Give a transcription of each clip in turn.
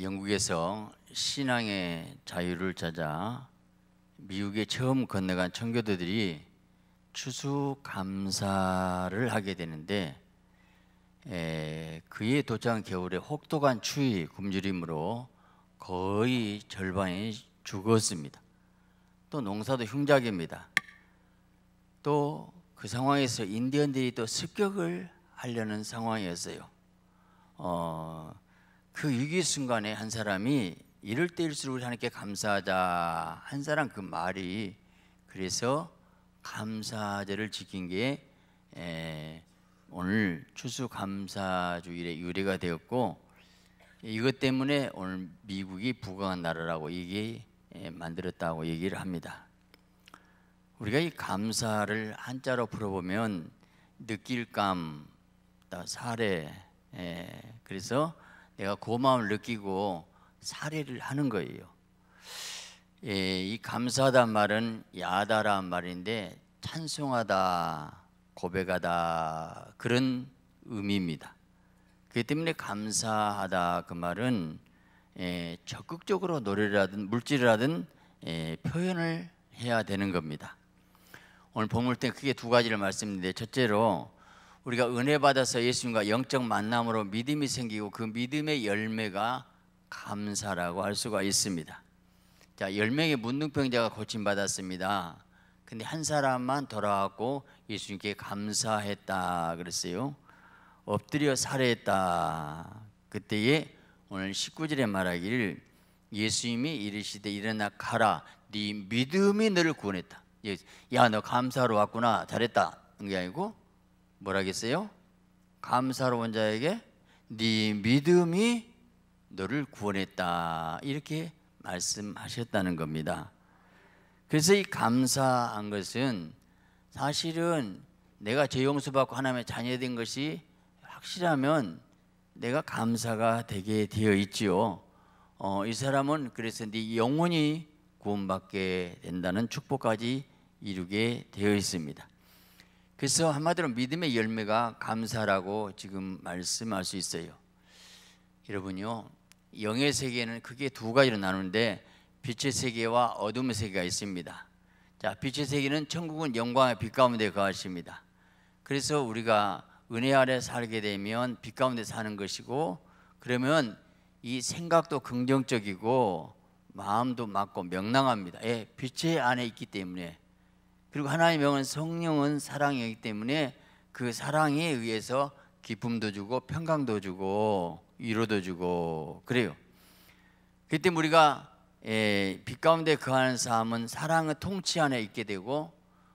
영국에서 신앙의 자유를 찾아 미국에 처음 건너간 청교도들이 추수 감사를 하게 되는데 에, 그의 도착한 겨울에 혹독한 추위 굶주림으로 거의 절반이 죽었습니다. 또 농사도 흉작입니다. 또 그 상황에서 인디언들이 또 습격을 하려는 상황이었어요. 어, 그 위기 순간에 한 사람이 이럴 때일수록 우리 하나님께 감사하다 한 사람 그 말이 그래서 감사제를 지킨 게 에, 오늘 추수 감사주일의 유래가 되었고 이것 때문에 오늘 미국이 부강한 나라라고 이게 만들었다고 얘기를 합니다. 우리가 이 감사를 한자로 풀어보면 느낄 감, 사례, 에, 그래서 내가 고마움을 느끼고 사례를 하는 거예요. 예, 이 감사하다 말은 야다란 말인데 찬송하다, 고백하다 그런 의미입니다. 그 때문에 감사하다 그 말은 예, 적극적으로 노래를 하든 물질을 하든 예, 표현을 해야 되는 겁니다. 오늘 본문 때 크게 두 가지를 말씀드는데 첫째로 우리가 은혜 받아서 예수님과 영적 만남으로 믿음이 생기고 그 믿음의 열매가 감사라고 할 수가 있습니다. 자, 1명의 문둥병자가 고침 받았습니다. 근데 한 사람만 돌아왔고 예수님께 감사했다 그랬어요. 엎드려 살해했다. 그때에 오늘 19절에 말하기를 예수님이 이르시되 일어나 가라 네 믿음이 너를 구원했다. 예, 야너 감사로 왔구나 잘했다. 그게 아니고 뭐라겠어요? 감사로운 자에게 네 믿음이 너를 구원했다 이렇게 말씀하셨다는 겁니다. 그래서 이 감사한 것은 사실은 내가 죄 용서받고 하나님의 자녀된 것이 확실하면 내가 감사가 되게 되어 있지요. 어, 이 사람은 그래서 네 영혼이 구원받게 된다는 축복까지 이루게 되어 있습니다. 그래서 한마디로 믿음의 열매가 감사라고 지금 말씀할 수 있어요. 여러분요, 영의 세계는 크게 두 가지로 나누는데 빛의 세계와 어둠의 세계가 있습니다. 자, 빛의 세계는 천국은 영광의 빛 가운데 거하십니다. 그래서 우리가 은혜 아래 살게 되면 빛 가운데 사는 것이고 그러면 이 생각도 긍정적이고 마음도 맞고 명랑합니다. 예, 빛의 안에 있기 때문에 그리고 하나님의 명은 성령은 사랑이기 때문에 그 사랑에 의해서 기쁨도 주고 평강도 주고 위로도 주고 그래요. 그때 우리가 예, 빛 가운데 거하는 그 사람은 사랑의 통치 안에 있게 되고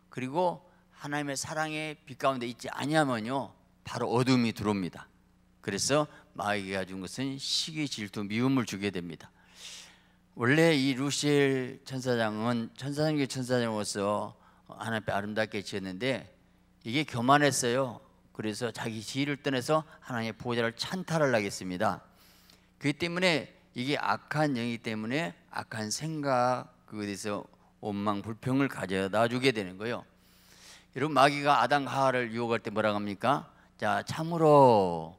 그리고 하나님의 사랑의 빛 가운데 있지 아니하면요 바로 어둠이 들어옵니다. 그래서 마귀가 준 것은 시기 질투 미움을 주게 됩니다. 원래 이 루시엘 천사장은 천사장의 천사장으로서 하나님 아름답게 지었는데 이게 교만했어요. 그래서 자기 지위를 떠나서 하나님의 보좌를 찬탈을 하겠습니다. 그 때문에 이게 악한 영이 기 때문에 악한 생각 그것에서 원망 불평을 가져다 주게 되는 거예요. 여러분 마귀가 아담 하하를 유혹할 때 뭐라 고 합니까? 자 참으로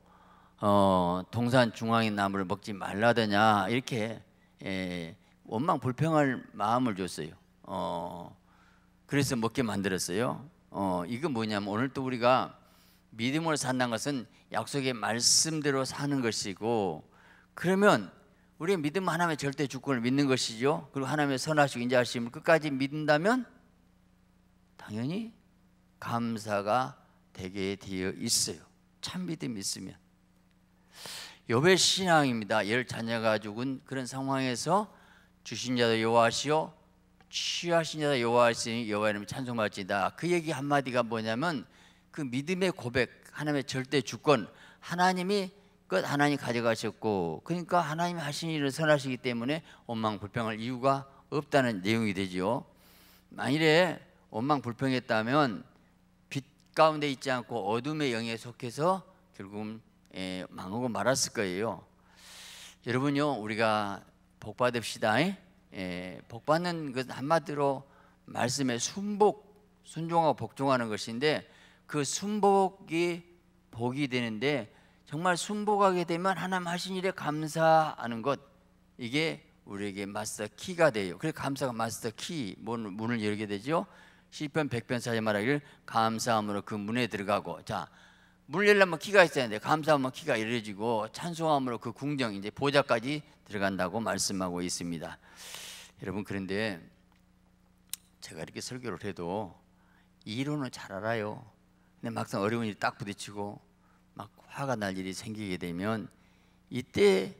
어, 동산 중앙의 나무를 먹지 말라더냐 이렇게 에, 예, 원망 불평할 마음을 줬어요. 어, 그래서 먹게 만들었어요. 어, 이건 뭐냐면 오늘 또 우리가 믿음으로 산다는 것은 약속의 말씀대로 사는 것이고 그러면 우리의 믿음 하나님의 절대 주권을 믿는 것이죠. 그리고 하나님의 선하시고 인자하심을 끝까지 믿는다면 당연히 감사가 되게 되어 있어요. 참믿음 있으면. 여배 신앙입니다. 열 자녀가 죽은 그런 상황에서 주신 자도 여호시요 취하시냐 여호와시니 여호와 이름이 찬송할지다. 그 얘기 한 마디가 뭐냐면 그 믿음의 고백, 하나님의 절대 주권, 하나님이 끝 하나님 가져가셨고 그러니까 하나님이 하신 일을 선하시기 때문에 원망 불평할 이유가 없다는 내용이 되지요. 만일에 원망 불평했다면 빛 가운데 있지 않고 어둠의 영에 속해서 결국 예, 망하고 말았을 거예요. 여러분요, 우리가 복 받읍시다. 이? 예, 복받는 것은 그 한마디로 말씀의 순복, 순종하고 복종하는 것인데 그 순복이 복이 되는데 정말 순복하게 되면 하나님 하신 일에 감사하는 것 이게 우리에게 마스터 키가 돼요. 그래 감사가 마스터 키 문을 열게 되죠. 시편 백편사에 말하기를 감사함으로 그 문에 들어가고 자 물려려면 키가 있어야 돼. 감사하면 키가 이어지고 찬송함으로 그 궁정 이제 보좌까지 들어간다고 말씀하고 있습니다. 여러분 그런데 제가 이렇게 설교를 해도 이론을잘 알아요. 근데 막상 어려운 일이 딱 부딪히고 막 화가 날 일이 생기게 되면 이때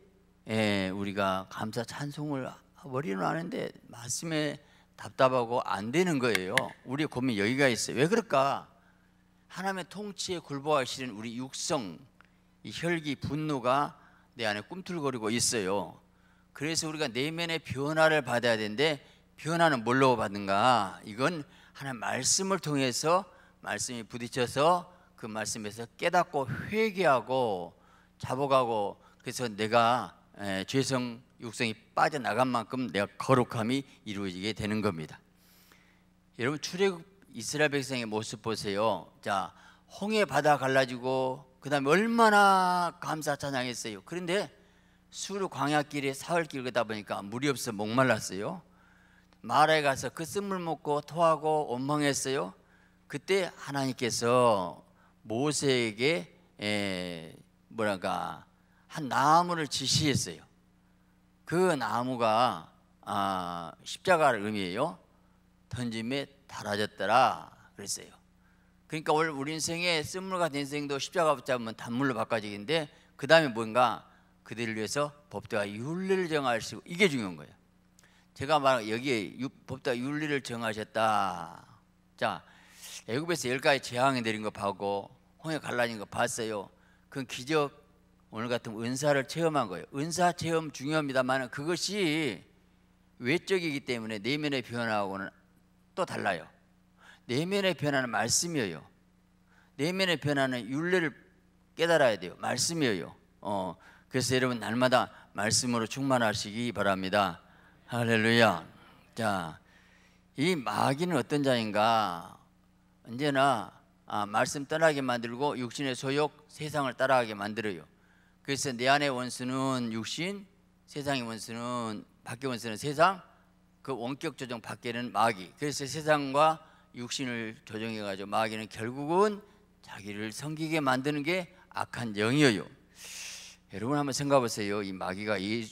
에, 예, 우리가 감사 찬송을 머리는 아는데 말씀에 답답하고 안 되는 거예요. 우리의 고민 여기가 있어요. 왜 그럴까? 하나님의 통치에 굴복하시는 우리 육성, 이 혈기, 분노가 내 안에 꿈틀거리고 있어요. 그래서 우리가 내면의 변화를 받아야 되는데 변화는 뭘로 받는가? 이건 하나님 말씀을 통해서 말씀이 부딪혀서 그 말씀에서 깨닫고 회개하고 자복하고 그래서 내가 에, 예, 죄성 육성이 빠져나간 만큼 내가 거룩함이 이루어지게 되는 겁니다. 여러분 출애굽 이스라엘 백성의 모습 보세요. 자, 홍해 바다 갈라지고 그다음에 얼마나 감사 찬양했어요. 그런데 수로 광야길에 사흘길 가다 보니까 물이 없어 목말랐어요. 마라에 가서 그 쓴물 먹고 토하고 원망했어요. 그때 하나님께서 모세에게 에, 뭐랄까 한 나무를 지시했어요. 그 나무가 아, 십자가를 의미해요. 던짐에 달아졌더라 그랬어요. 그러니까 원래 우리 인생의 쓴물 같은 인생도 십자가 붙잡으면 단물로 바꿔지는데 그 다음에 뭔가 그들을 위해서 법대와 윤리를 정하시고 이게 중요한 거예요. 제가 말한 여기에 법대 윤리를 정하셨다. 자, 애굽에서 열 가지 재앙이 내린 거 보고 홍해 갈라진 거 봤어요. 그건 기적 오늘 같은 은사를 체험한 거예요. 은사 체험 중요합니다만 그것이 외적이기 때문에 내면의 변화하고는 또 달라요. 내면의 변화는 말씀이에요. 내면의 변화는 윤리를 깨달아야 돼요. 말씀이에요. 어, 그래서 여러분 날마다 말씀으로 충만하시기 바랍니다. 할렐루야. 자, 이 마귀는 어떤 자인가? 언제나 아, 말씀 떠나게 만들고 육신의 소욕, 세상을 따라하게 만들어요. 그래서 내 안의 원수는 육신, 세상의 원수는 밖의 원수는 세상, 그 원격 조정 밖에는 마귀. 그래서 세상과 육신을 조정해 가지고 마귀는 결국은 자기를 섬기게 만드는 게 악한 영이에요. 여러분 한번 생각해 보세요. 이 마귀가 예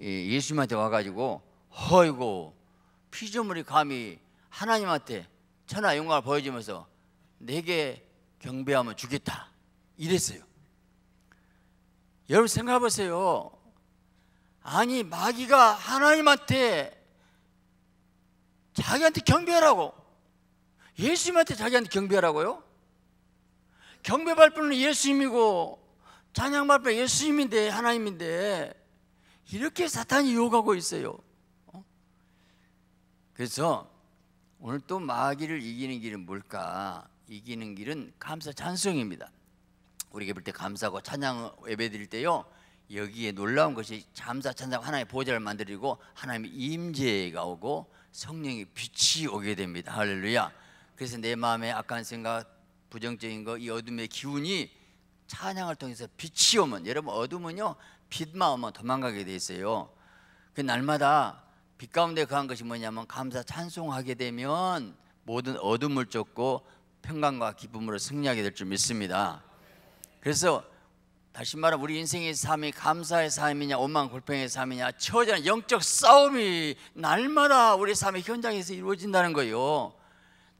예수님한테 와가지고 허이고 피조물이 감히 하나님한테 천하 영광을 보여주면서 내게 경배하면 주겠다 이랬어요. 여러분 생각해 보세요. 아니 마귀가 하나님한테 자기한테 경배하라고 예수님한테 자기한테 경배하라고요? 경배받 분은 예수님이고 찬양 발표 예수님인데 하나님인데 이렇게 사탄이 유혹하고 있어요. 어? 그래서 오늘 또 마귀를 이기는 길은 뭘까? 이기는 길은 감사 찬송입니다. 우리 예배 때 감사하고 찬양 예배 드릴 때요. 여기에 놀라운 것이 감사 찬양 하나님의 보좌를 만들고 하나님의 임재가 오고 성령의 빛이 오게 됩니다. 할렐루야. 그래서 내 마음에 악한 생각, 부정적인 거, 이 어둠의 기운이 찬양을 통해서 빛이 오면 여러분 어둠은요 빛만 오면 도망가게 돼 있어요 그 날마다 빛 가운데 그한 것이 뭐냐면 감사 찬송하게 되면 모든 어둠을 쫓고 평강과 기쁨으로 승리하게 될 줄 믿습니다 그래서 다시 말하면 우리 인생의 삶이 감사의 삶이냐 원망 골평의 삶이냐 처절한 영적 싸움이 날마다 우리 삶의 현장에서 이루어진다는 거예요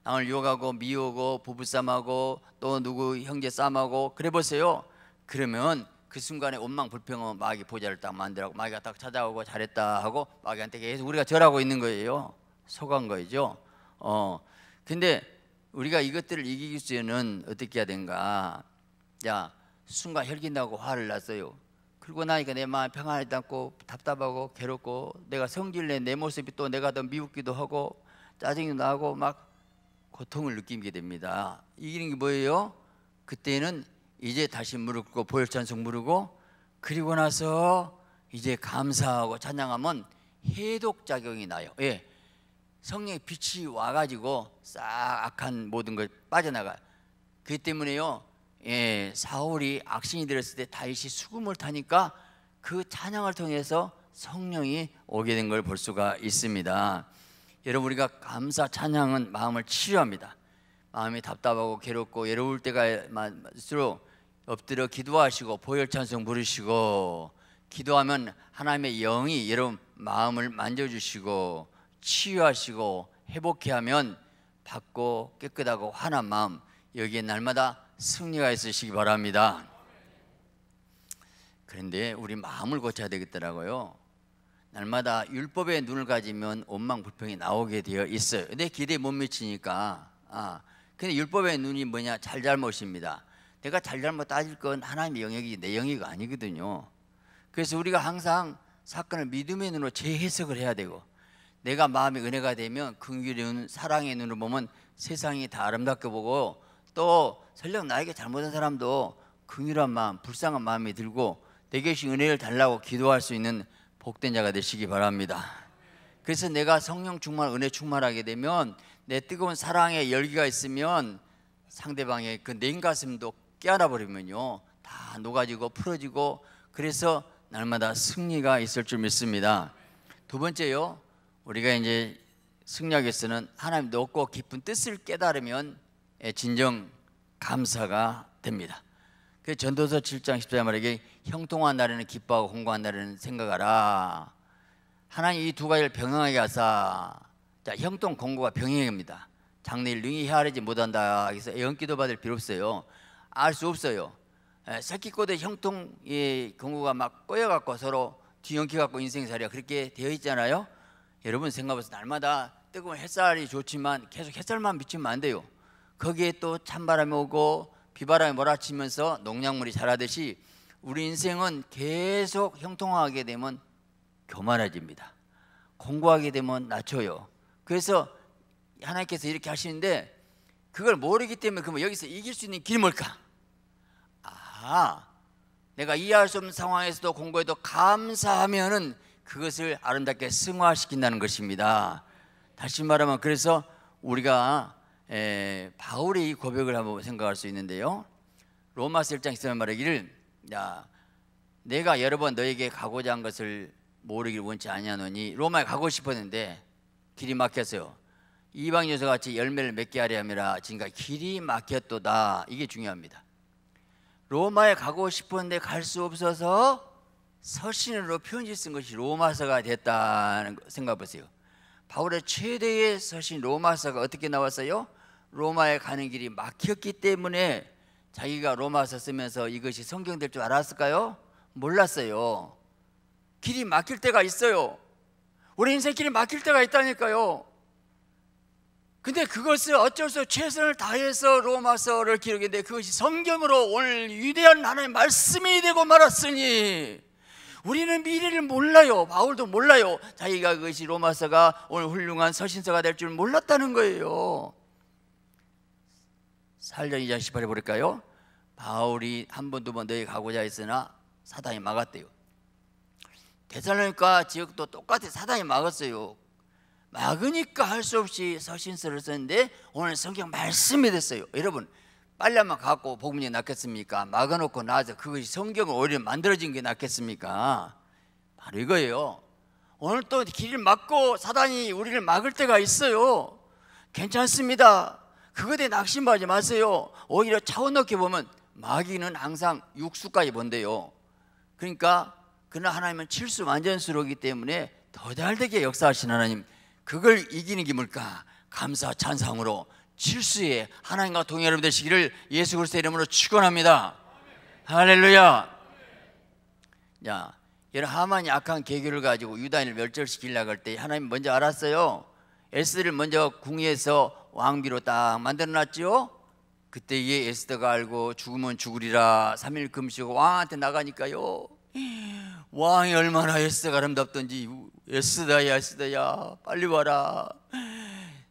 남을 유혹하고 미우고 부부싸움하고 또 누구 형제 싸움하고 그래 보세요. 그러면 그 순간에 원망 불평은 마귀 보좌를 딱 만들고 라 마귀가 딱 찾아오고 잘했다 하고 마귀한테 계속 우리가 절하고 있는 거예요. 속한 거죠. 어. 근데 우리가 이것들을 이기기 위해서는 어떻게 해야 된가? 야, 순간 혈기나고 화를 났어요. 그리고 나니까 내 마음 평안하지 않고 답답하고 괴롭고 내가 성질내 내 모습이 또 내가 더 미웃기도 하고 짜증이 나고 막 고통을 느끼게 됩니다. 이기는 게 뭐예요? 그때는 이제 다시 무릎 꿇고 보혈 찬송 무르고 그리고 나서 이제 감사하고 찬양하면 해독 작용이 나요. 예. 성령의 빛이 와 가지고 싹 악한 모든 걸 빠져나가요. 그 때문에요. 예, 사울이 악신이 들었을 때 다윗이 수금을 타니까 그 찬양을 통해서 성령이 오게 된 걸 볼 수가 있습니다. 여러분 우리가 감사 찬양은 마음을 치유합니다 마음이 답답하고 괴롭고 외로울 때가 많을수록 엎드려 기도하시고 보혈 찬송 부르시고 기도하면 하나님의 영이 여러분 마음을 만져주시고 치유하시고 회복케 하면 받고 깨끗하고 환한 마음 여기에 날마다 승리가 있으시기 바랍니다. 그런데 우리 마음을 고쳐야 되겠더라고요. 날마다 율법의 눈을 가지면 원망 불평이 나오게 되어 있어요. 근데 기대못 미치니까 아, 근데 율법의 눈이 뭐냐? 잘잘못입니다. 내가 잘잘못 따질 건 하나님의 영역이 내 영역이 아니거든요. 그래서 우리가 항상 사건을 믿음의 눈으로 재해석을 해야 되고 내가 마음이 은혜가 되면 긍휼의 눈, 사랑의 눈으로 보면 세상이 다 아름답게 보고 또 설령 나에게 잘못한 사람도 긍휼한 마음, 불쌍한 마음이 들고 내게 신 은혜를 달라고 기도할 수 있는 복된 자가 되시기 바랍니다. 그래서 내가 성령 충만, 은혜 충만하게 되면 내 뜨거운 사랑의 열기가 있으면 상대방의 그 냉가슴도 깨어나 버리면요 다 녹아지고 풀어지고 그래서 날마다 승리가 있을 줄 믿습니다. 두 번째요 우리가 이제 승리하기에서는 하나님 높고 깊은 뜻을 깨달으면 진정 감사가 됩니다. 그 전도서 7장 14절 말에게 형통한 날에는 기뻐하고 공고한 날에는 생각하라. 하나님 이 두 가지를 병행하게 하사. 자, 형통 공고가 병행입니다. 장래일 능히 헤아리지 못한다. 그래서 애기도 받을 필요 없어요. 알 수 없어요. 예, 새끼꼬대 형통 이 공고가 막 꼬여 갖고 서로 뒤엉켜 갖고 인생살이가 그렇게 되어 있잖아요. 여러분 생각해서 날마다 뜨거운 햇살이 좋지만 계속 햇살만 비치면 안 돼요. 거기에 또 찬바람이 오고 비바람이 몰아치면서 농약물이 자라듯이 우리 인생은 계속 형통하게 되면 교만해집니다. 공부하게 되면 낮춰요. 그래서 하나님께서 이렇게 하시는데 그걸 모르기 때문에 그럼 여기서 이길 수 있는 길이 뭘까? 아, 내가 이해할 수 없는 상황에서도 공부해도 감사하면은 그것을 아름답게 승화시킨다는 것입니다. 다시 말하면 그래서 우리가 에, 바울의 고백을 한번 생각할 수 있는데요. 로마서 1장 1절 말하기를 야 내가 여러 번 너에게 가고자 한 것을 모르길 원치 아니하노니 로마에 가고 싶었는데 길이 막혀서요 이방 여서 같이 열매를 맺게 하려 함이라 지금까 길이 막혔도다. 이게 중요합니다. 로마에 가고 싶었는데 갈 수 없어서 서신으로 편지 쓴 것이 로마서가 됐다는 생각해 보세요. 바울의 최대의 서신 로마서가 어떻게 나왔어요? 로마에 가는 길이 막혔기 때문에 자기가 로마서 쓰면서 이것이 성경될 줄 알았을까요? 몰랐어요. 길이 막힐 때가 있어요. 우리 인생 길이 막힐 때가 있다니까요. 근데 그것을 어쩔 수 없이 최선을 다해서 로마서를 기록했는데 그것이 성경으로 오늘 위대한 하나님의 말씀이 되고 말았으니 우리는 미래를 몰라요. 바울도 몰라요. 자기가 그것이 로마서가 오늘 훌륭한 서신서가 될 줄 몰랐다는 거예요. 살려 2장 18에 보까요 바울이 한 번 두번 뭐 너희 가고자 했으나 사단이 막았대요 대살로니까 지역도 똑같이 사단이 막았어요 막으니까 할 수 없이 서신서를 썼는데 오늘 성경 말씀이 됐어요 여러분 빨리만 갖고 복음이 낫겠습니까? 막아놓고 나서 그것이 성경을 오히려 만들어진 게 낫겠습니까? 바로 이거예요 오늘 또 길을 막고 사단이 우리를 막을 때가 있어요 괜찮습니다 그것에 낙심하지 마세요. 오히려 차원높게 보면 마귀는 항상 육수까지 본대요. 그러니까 그러나 하나님은 칠수 완전수로기 때문에 더 잘되게 역사하신 하나님 그걸 이기는 게 뭘까? 감사 찬상으로 칠수에 하나님과 동의하는 되시기를 예수 그리스도 이름으로 축원합니다. 할렐루야. 자, 여러 하만이 악한 계교를 가지고 유다인을 멸절시키려고 할때 하나님 먼저 알았어요. 에스를 먼저 궁에서 왕비로 딱 만들어 놨지요. 그때 이 에스더가 알고 죽으면 죽으리라 3일 금식 왕한테 나가니까요. 왕이 얼마나 에스더가 아름답던지 에스더야 에스더야 빨리 와라.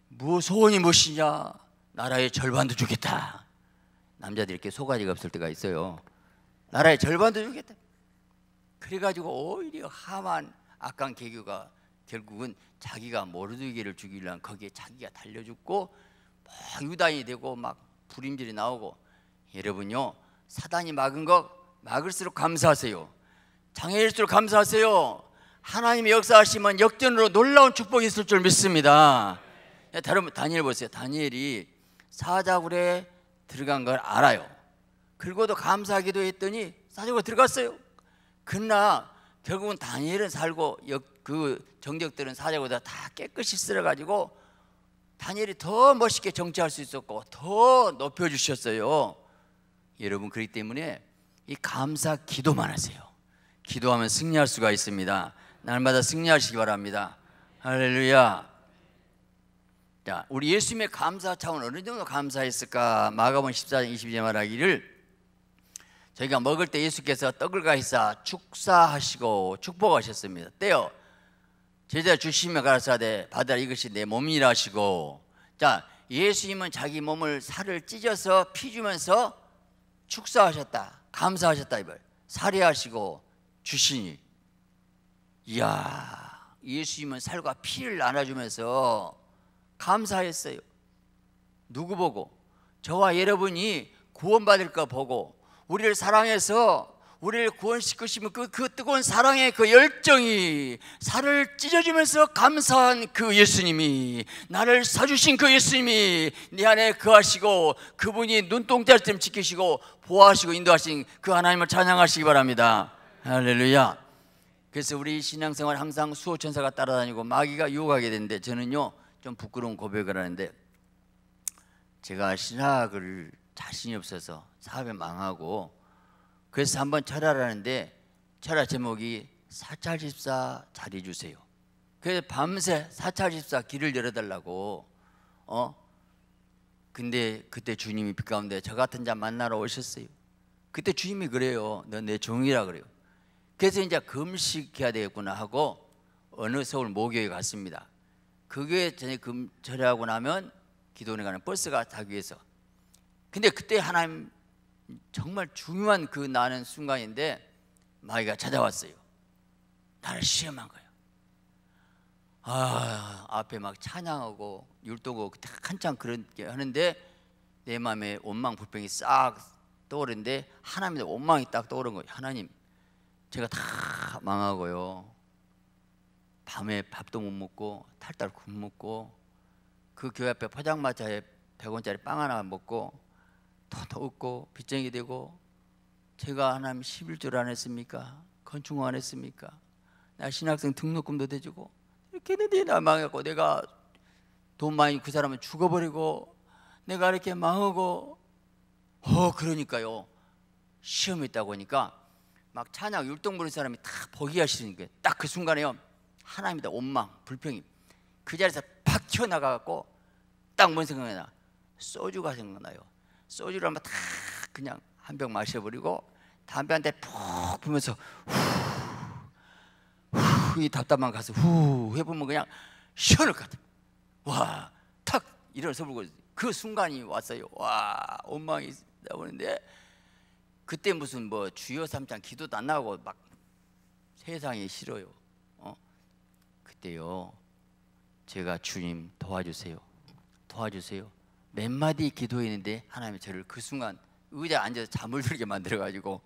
뭐 소원이 무엇이냐? 나라의 절반도 주겠다. 남자들이 이렇게 소가지가 없을 때가 있어요. 나라의 절반도 주겠다. 그래가지고 오히려 하만 악한 계교가 결국은 자기가 모르드게를 죽이려면 거기에 자기가 달려 죽고 막유단이 되고 막 불임질이 나오고 여러분요 사단이 막은 거 막을수록 감사하세요 장애일수록 감사하세요 하나님의 역사하시면 역전으로 놀라운 축복이 있을 줄 믿습니다 예, 다른 다니엘 보세요 다니엘이 사자굴에 들어간 걸 알아요 그리고도 감사하기도 했더니 사자굴에 들어갔어요 그러나 결국은 다니엘은 살고 그 정적들은 사자보다 다 깨끗이 쓸어가지고 다니엘이 더 멋있게 정치할 수 있었고 더 높여주셨어요 여러분 그렇기 때문에 이 감사 기도만 하세요 기도하면 승리할 수가 있습니다 날마다 승리하시기 바랍니다 할렐루야 자, 우리 예수님의 감사 차원 어느 정도 감사했을까 마가본 14장 22절 말하기를 저희가 먹을 때 예수께서 떡을 가시사 축사하시고 축복하셨습니다. 때요. 제자 주시며 가라사대 받아 이것이 내 몸이라 하시고 자 예수님은 자기 몸을 살을 찢어서 피 주면서 축사하셨다 감사하셨다 이걸 살해하시고 주시니 이야 예수님은 살과 피를 나눠주면서 감사했어요 누구 보고 저와 여러분이 구원받을 거 보고 우리를 사랑해서 우리를 구원시키시면 그, 그 뜨거운 사랑의 그 열정이 살을 찢어지면서 감사한 그 예수님이 나를 사주신 그 예수님이 내 안에 그하시고 그분이 눈동자를 좀 지키시고 보호하시고 인도하신 그 하나님을 찬양하시기 바랍니다 할렐루야 그래서 우리 신앙생활 항상 수호천사가 따라다니고 마귀가 유혹하게 되는데 저는요 좀 부끄러운 고백을 하는데 제가 신학을 자신이 없어서 사업이 망하고 그래서 한번 철하라는데철하 제목이 사찰집사 자리 주세요. 그래서 밤새 사찰집사 길을 열어달라고 어 근데 그때 주님이 빛 그 가운데 저 같은 자 만나러 오셨어요. 그때 주님이 그래요. 너 내 종이라 그래요. 그래서 이제 금식해야 되겠구나 하고 어느 서울 모교에 갔습니다. 그게 전에 금절하고 나면 기도원에 가는 버스가 타기 위해서. 근데 그때 하나님 정말 중요한 그 나는 순간인데 마귀가 찾아왔어요. 나를 시험한 거예요. 아 앞에 막 찬양하고 율동하고 한참 그런 게 하는데 내 마음에 원망 불평이 싹 떠오르는데 하나님의 원망이 딱 떠오른 거예요. 하나님 제가 다 망하고요. 밤에 밥도 못 먹고 탈달 굶먹고 그 교회 앞에 포장마차에 100원짜리 빵 하나 먹고 더 웃고 빚쟁이 되고 제가 하나님 11조를 안 했습니까? 건축을안 했습니까? 나 신학생 등록금도 대주고 이렇게 했는데 나 망했고 내가 돈 많이 그 사람은 죽어버리고 내가 이렇게 망하고 어 그러니까요 시험이 있다고 하니까 막 찬양 율동 부르는 사람이 다 버기가 싫은 게딱 그 순간에요 하나입니다 원망 불평이 그 자리에서 팍 튀어나가갖고 딱 뭔 생각이 나 소주가 생각나요 소주를 한번 다 그냥 한 병 마셔버리고 담배 한 대푹 불면서 후이 후 답답한 가슴후 해보면 그냥 시원할 것 같아. 와, 탁 일어나서 불고 그 순간이 왔어요. 와, 원망이 나오는데 그때 무슨 뭐 주여 삼창 기도도 안 나고 오막 세상이 싫어요. 어? 그때요. 제가 주님 도와주세요. 도와주세요. 몇 마디 기도했는데 하나님이 저를 그 순간 의자에 앉아서 잠을 들게 만들어가지고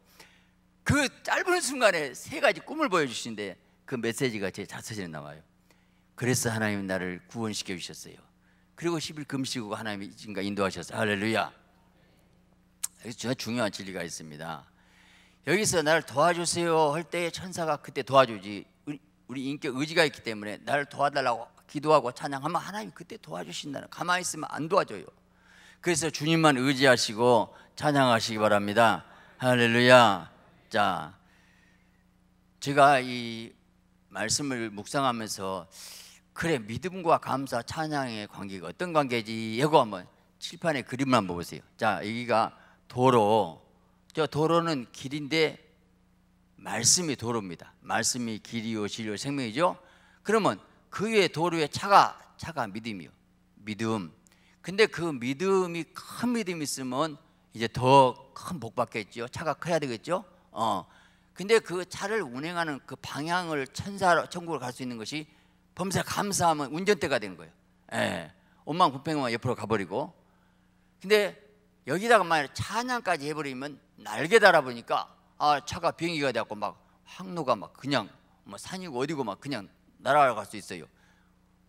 그 짧은 순간에 세 가지 꿈을 보여주신데그 메시지가 제 자서전에 나와요 그래서 하나님이 나를 구원시켜 주셨어요 그리고 10일 금식으로 하나님이 인가 인도하셨어요 할렐루야 여기서 중요한 진리가 있습니다 여기서 나를 도와주세요 할 때 천사가 그때 도와주지 우리 인격 의지가 있기 때문에 나를 도와달라고 기도하고 찬양하면 하나님 그때 도와주신다는 가만히 있으면 안 도와줘요 그래서 주님만 의지하시고 찬양하시기 바랍니다. 할렐루야. 자, 제가 이 말씀을 묵상하면서 그래 믿음과 감사 찬양의 관계가 어떤 관계지? 이거 한번 칠판에 그림만 보세요. 자, 여기가 도로. 저 도로는 길인데 말씀이 도로입니다. 말씀이 길이요 진리요 생명이죠. 그러면 그 위에 도로에 차가 차가 믿음이요. 믿음. 근데 그 믿음이 큰 믿음이 있으면 이제 더 큰 복 받겠죠. 차가 커야 되겠죠. 어. 근데 그 차를 운행하는 그 방향을 천사로 천국으로 갈 수 있는 것이 범사 감사하면 운전대가 된 거예요. 예. 엄마 불이만 옆으로 가버리고. 근데 여기다가 만약 찬양까지 해버리면 날개 달아보니까 아 차가 비행기가 돼갖고 막 항로가 막 그냥 뭐 산이고 어디고 막 그냥 날아갈 수 있어요.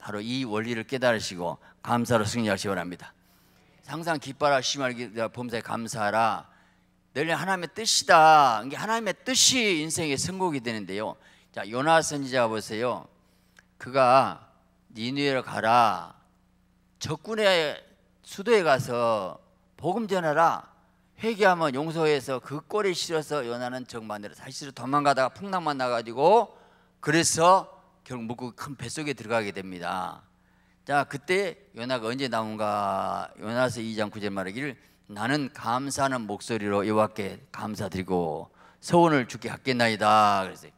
바로 이 원리를 깨달으시고 감사로 승리하시기 바랍니다. 항상 기뻐라 심하게 범사에 감사하라. 늘 하나님의 뜻이다. 이게 하나님의 뜻이 인생의 선곡이 되는데요. 자, 요나 선지자 보세요. 그가 니누에로 가라. 적군의 수도에 가서 복음 전하라. 회개하면 용서해서 그 꼴에 실어서 요나는 적만으로 사실 도망가다가 풍랑만 나가지고 그래서 결국 물고기 뭐 그 큰 뱃속에 들어가게 됩니다. 자, 그때 요나가 언제 나온가? 요나서 2장 9절 말하기를 나는 감사하는 목소리로 여호와께 감사드리고 소원을 주께 하겠나이다. 그래서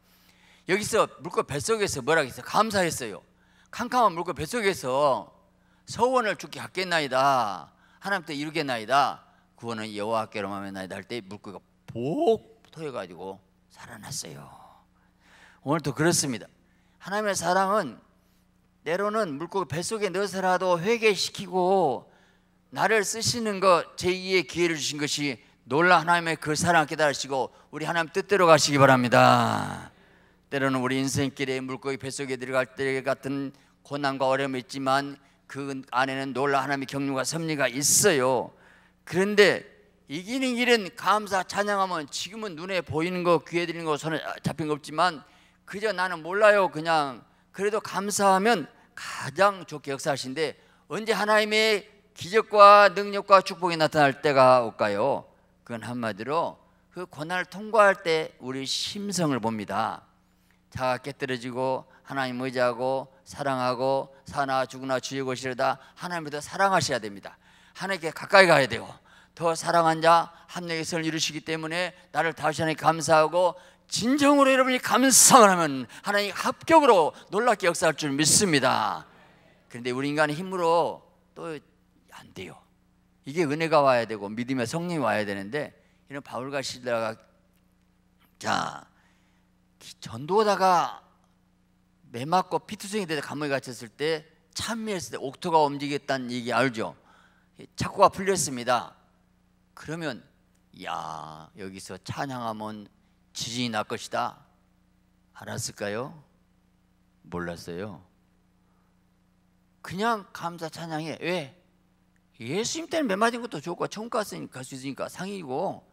여기서 물고 뱃속에서 뭐라고 했어? 감사했어요. 캄캄한 물고 뱃속에서 소원을 주께 하겠나이다. 하나님께 이루겠나이다. 구원은 여호와께로 마음나이다 할 때물고가복 터여 가지고 살아났어요. 오늘도 그렇습니다. 하나님의 사랑은 때로는 물고기 뱃속에 넣어서라도 회개시키고 나를 쓰시는 것 제2의 기회를 주신 것이 놀라 하나님의 그 사랑을 깨달으시고 우리 하나님 뜻대로 가시기 바랍니다 때로는 우리 인생길에 물고기 뱃속에 들어갈 때 같은 고난과 어려움이 있지만 그 안에는 놀라 하나님의 경륜과 섭리가 있어요 그런데 이기는 길은 감사 찬양하면 지금은 눈에 보이는 것 귀에 들리는 것 손에 잡힌 것 없지만 그저 나는 몰라요. 그냥 그래도 감사하면 가장 좋게 역사하신데 언제 하나님의 기적과 능력과 축복이 나타날 때가 올까요? 그건 한마디로 그 고난을 통과할 때 우리 심성을 봅니다. 자가 깨뜨려지고 하나님 의지하고 사랑하고 사나 죽으나 주의 것이다 하나님을 더 사랑하셔야 됩니다. 하나님께 가까이 가야 되고 더 사랑한 자 합력의 선을 이루시기 때문에 나를 다시 하나님 감사하고 진정으로 여러분이 감사을 하면 하나님 합격으로 놀랍게 역사할 줄 믿습니다. 그런데 우리 인간의 힘으로 또 안 돼요. 이게 은혜가 와야 되고 믿음의 성령이 와야 되는데 이런 바울과 실라가 자 전도하다가 매 맞고 피투성이 돼서 감옥에 갇혔을 때 참미했을 때 옥토가 움직였다는 얘기 알죠? 착고가 풀렸습니다. 그러면 야 여기서 찬양하면 지진이 날 것이다. 알았을까요? 몰랐어요. 그냥 감사 찬양해. 왜? 예수님 때문몇 마디인 것도 좋고 처음 갔으니까 갈수 있으니까 상이고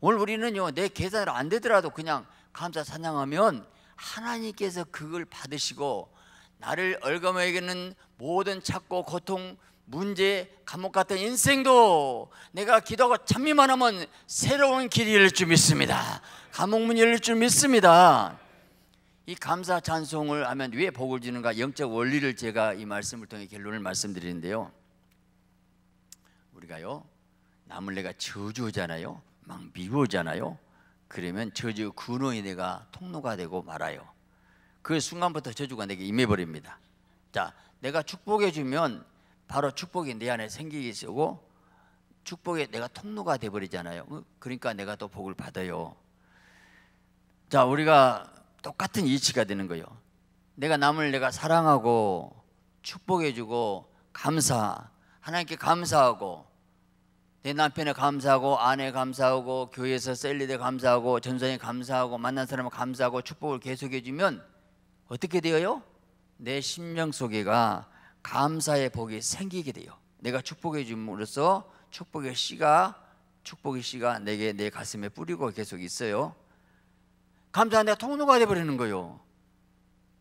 오늘 우리는요 내계산으안 되더라도 그냥 감사 찬양하면 하나님께서 그걸 받으시고 나를 얼감하게 는 모든 찾고 고통 문제, 감옥 같은 인생도 내가 기도하고 찬미만 하면 새로운 길이 열릴 줄 믿습니다. 감옥문 열릴 줄 믿습니다. 이 감사 찬송을 하면 왜 복을 주는가 영적 원리를 제가 이 말씀을 통해 결론을 말씀드리는데요. 우리가요 남을 내가 저주잖아요, 막 미워잖아요. 그러면 저주 근원이 내가 통로가 되고 말아요. 그 순간부터 저주가 내게 임해버립니다. 자, 내가 축복해 주면 바로 축복이 내 안에 생기기 쓰고 축복에 내가 통로가 돼 버리잖아요. 어? 그러니까 내가 더 복을 받아요. 자, 우리가 똑같은 이치가 되는 거예요. 내가 남을 내가 사랑하고 축복해 주고 감사 하나님께 감사하고 내 남편에 감사하고 아내 감사하고 교회에서 셀리드 감사하고 전선에 감사하고 만난 사람을 감사하고 축복을 계속해 주면 어떻게 되어요? 내 심령 속에가 감사의 복이 생기게 돼요. 내가 축복해 줌으로써 축복의 씨가 축복의 씨가 내게 내 가슴에 뿌리고 계속 있어요. 감사 내가 통로가 돼버리는 거요.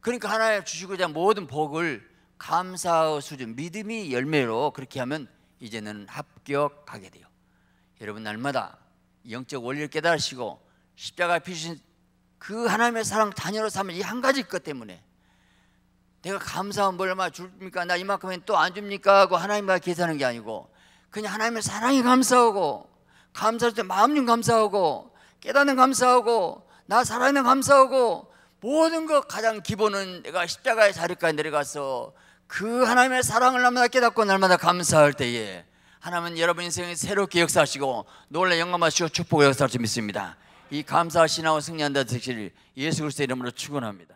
그러니까 하나님 주시고 대 모든 복을 감사 수준, 믿음이 열매로 그렇게 하면 이제는 합격하게 돼요. 여러분 날마다 영적 원리를 깨달으시고 십자가 피신 그 하나님의 사랑 단위로 삼은 이한 가지 것 때문에 내가 감사한 벌 얼마 줍니까? 나 이만큼은 또 안 줍니까? 하고 하나님과 계산하는 게 아니고 그냥 하나님의 사랑에 감사하고 감사할 때 마음 좀 감사하고 깨닫는 감사하고 나 살아있는 감사하고 모든 것 가장 기본은 내가 십자가의 자리까지 내려가서 그 하나님의 사랑을 날마다 깨닫고 날마다 감사할 때에 하나님은 여러분 인생에 새롭게 역사하시고 놀라 영감하시고 축복을 역사할 줄 믿습니다. 이 감사와 신앙을 승리한다 되실 예수 그리스도 이름으로 축원합니다.